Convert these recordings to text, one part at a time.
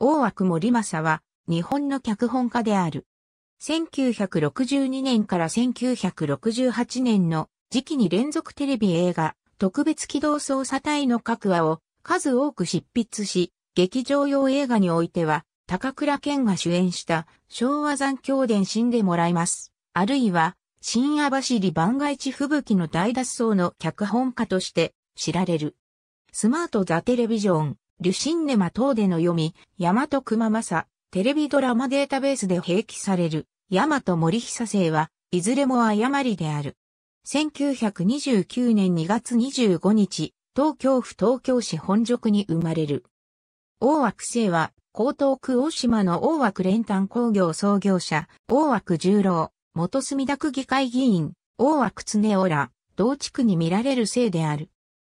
大枠森正は日本の脚本家である。1962年から1968年の時期に連続テレビ映画特別機動捜査隊の各話を数多く執筆し、劇場用映画においては高倉健が主演した昭和残響伝死んでもらいます。あるいは深夜走り万が一吹雪の大脱走の脚本家として知られる。スマートザテレビジョンルシンネマ等での読み、大和熊正、テレビドラマデータベースで併記される、大和森久生は、いずれも誤りである。1929年2月25日、東京府東京市本宿に生まれる。大枠生は、江東区大島の大枠連単工業創業者、大枠十郎、元墨田区議会議員、大枠常浦、ら、同地区に見られる生である。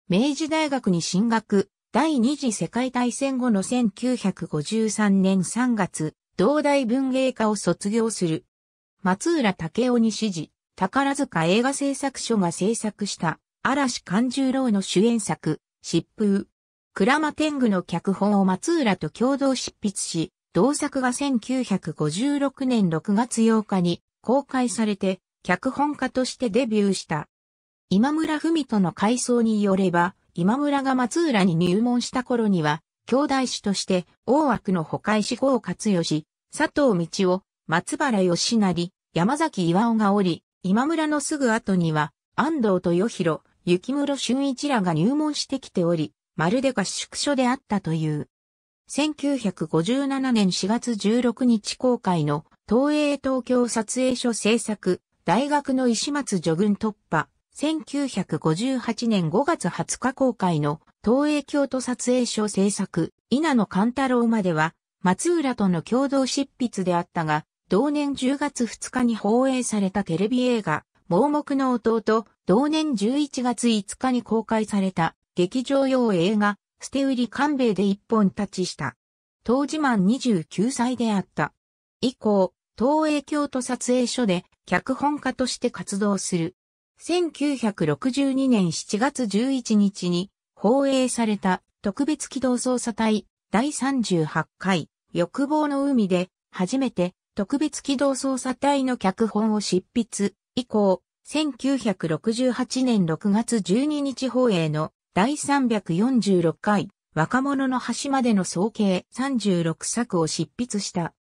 明治大学に進学、第二次世界大戦後の1953年3月、同大文芸科を卒業する。松浦武雄に指示、宝塚映画製作所が制作した嵐勘十郎の主演作、疾風。鞍馬天狗の脚本を松浦と共同執筆し、同作が1956年6月8日に公開されて、脚本家としてデビューした。今村文人の回想によれば、今村が松浦に入門した頃には、兄弟子として、大枠の保石志郷勝義、佐藤道夫、松原義成、山崎岩尾がおり、今村のすぐ後には、安藤豊弘、雪室俊一らが入門してきており、まるで合宿所であったという。1957年4月16日公開の東映東京撮影所制作、大学の石松助軍突破、1958年5月20日公開の東映京都撮影所制作、稲野勘太郎までは、松浦との共同執筆であったが、同年10月2日に放映されたテレビ映画、盲目の弟、同年11月5日に公開された劇場用映画、捨て売り勘兵衛で一本立ちした。当時満29歳であった。以降、東映京都撮影所で脚本家として活動する。1962年7月11日に放映された特別機動捜査隊第38回欲望の海で初めて特別機動捜査隊の脚本を執筆以降1968年6月12日放映の第346回若者の橋までの総計36作を執筆した。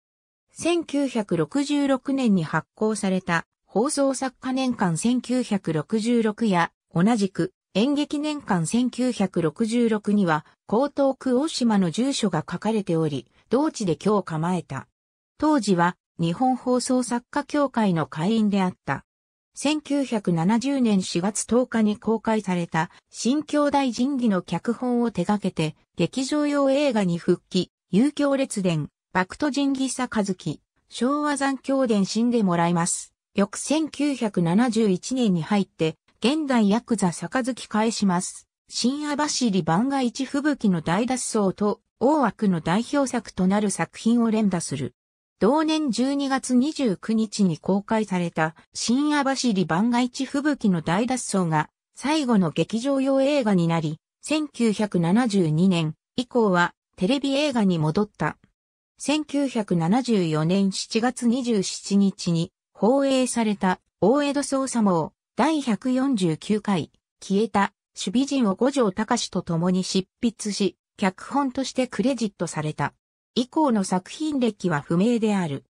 1966年に発行された放送作家年間1966や、同じく、演劇年間1966には、江東区大島の住所が書かれており、同地で今日構えた。当時は、日本放送作家協会の会員であった。1970年4月10日に公開された新京大神義の脚本を手掛けて劇場用映画に復帰、遊興列伝、バクト神義さ和樹、昭和残教伝死んでもらいます。翌1971年に入って、現代ヤクザ杯返します。深夜走り番外一吹雪の大脱走と、大枠の代表作となる作品を連打する。同年12月29日に公開された、深夜走り番外一吹雪の大脱走が、最後の劇場用映画になり、1972年以降はテレビ映画に戻った。1974年7月27日に放映された、大江戸捜査網、第149回、消えた、守備陣を五条隆と共に執筆し、脚本としてクレジットされた。以降の作品歴は不明である。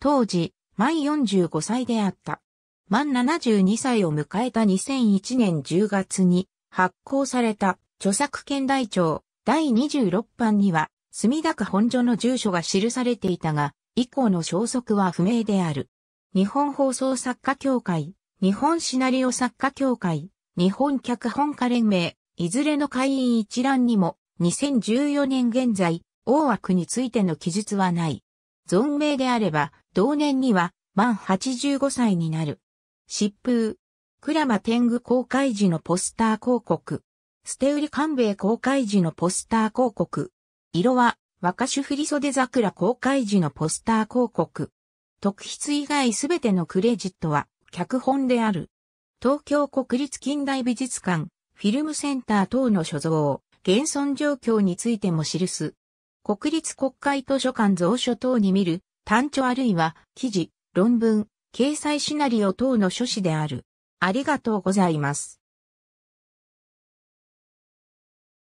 当時、満45歳であった。満72歳を迎えた2001年10月に発行された著作権台帳第26版には墨田区本所の住所が記されていたが、以降の消息は不明である。日本放送作家協会、日本シナリオ作家協会、日本脚本家連盟、いずれの会員一覧にも、2014年現在、大枠についての記述はない。存命であれば、同年には、満85歳になる。疾風。鞍馬天狗公開時のポスター広告。捨ウ売カ官兵衛公開時のポスター広告。色は、若手振袖桜公開時のポスター広告。特筆以外すべてのクレジットは、脚本である。東京国立近代美術館、フィルムセンター等の所蔵、現存状況についても記す。国立国会図書館蔵書等に見る、単調あるいは、記事、論文、掲載シナリオ等の書誌である。ありがとうございます。